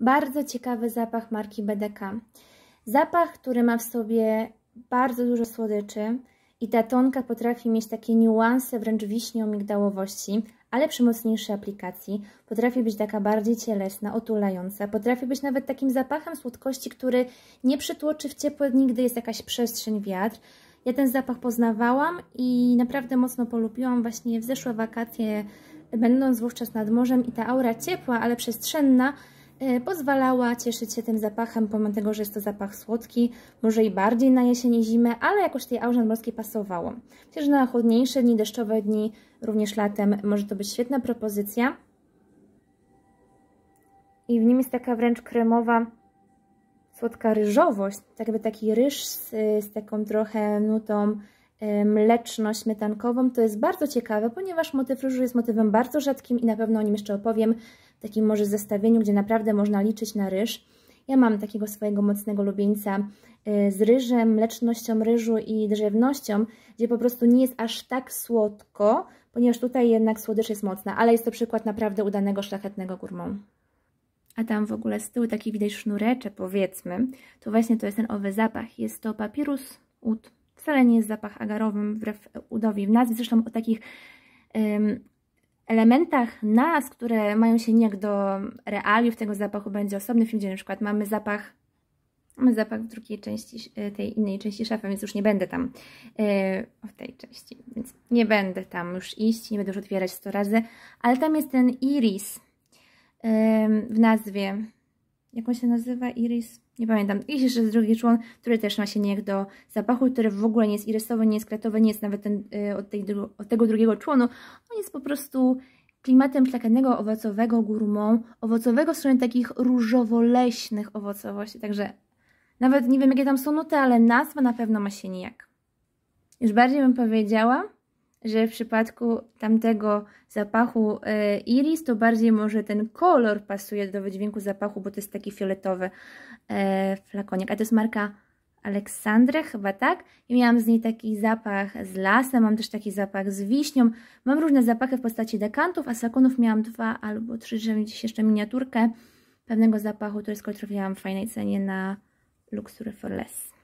Bardzo ciekawy zapach marki BDK. Zapach, który ma w sobie bardzo dużo słodyczy i ta tonka potrafi mieć takie niuanse wręcz wiśni o migdałowości, ale przy mocniejszej aplikacji potrafi być taka bardziej cielesna, otulająca, potrafi być nawet takim zapachem słodkości, który nie przytłoczy w ciepłe dni, gdy jest jakaś przestrzeń, wiatr. Ja ten zapach poznawałam i naprawdę mocno polubiłam właśnie w zeszłe wakacje, będąc wówczas nad morzem i ta aura ciepła, ale przestrzenna, E, pozwalała cieszyć się tym zapachem, pomimo tego, że jest to zapach słodki, może i bardziej na jesień i zimę, ale jakoś tej aurze morskiej pasowało. Myślę, że na chłodniejsze dni, deszczowe dni, również latem może to być świetna propozycja. I w nim jest taka wręcz kremowa, słodka ryżowość, tak jakby taki ryż z, z taką trochę nutą e, mleczno-śmietankową. To jest bardzo ciekawe, ponieważ motyw ryżu jest motywem bardzo rzadkim i na pewno o nim jeszcze opowiem takim może zestawieniu, gdzie naprawdę można liczyć na ryż. Ja mam takiego swojego mocnego lubieńca y, z ryżem, mlecznością ryżu i drzewnością, gdzie po prostu nie jest aż tak słodko, ponieważ tutaj jednak słodycz jest mocna, ale jest to przykład naprawdę udanego, szlachetnego gurmą. A tam w ogóle z tyłu taki widać sznureczek, powiedzmy, to właśnie to jest ten owy zapach. Jest to papirus ud. Wcale nie jest zapach agarowym, wbrew udowi w nazwie. Zresztą o takich elementach nas, które mają się nijak do realiów tego zapachu, będzie osobny film, gdzie na przykład mamy zapach mamy zapach w drugiej części, e, tej innej części szafy, więc już nie będę tam e, w tej części, więc nie będę tam już iść, nie będę już otwierać 100 razy, ale tam jest ten iris w nazwie, jak on się nazywa, iris? nie pamiętam, i jeszcze drugi człon, który też ma się sieniek do zapachu, który w ogóle nie jest irysowy, nie jest kratowy, nie jest nawet ten, y, od, tej, od, tego drugiego członu. On jest po prostu klimatem szlachetnego, owocowego, gourmand, owocowego w stronę takich różowo-leśnych owocowości, także nawet nie wiem jakie tam są nuty, ale nazwa na pewno ma się nijak. Już bardziej bym powiedziała, że w przypadku tamtego zapachu e, iris, to bardziej może ten kolor pasuje do wydźwięku zapachu, bo to jest taki fioletowy e, flakonik. A to jest marka Aleksandrę, chyba tak? I miałam z niej taki zapach z lasem, mam też taki zapach z wiśnią. Mam różne zapachy w postaci dekantów, a sakonów miałam dwa albo trzy, że gdzieś jeszcze miniaturkę pewnego zapachu, który skontrowiłam w fajnej cenie na Luxury for Less.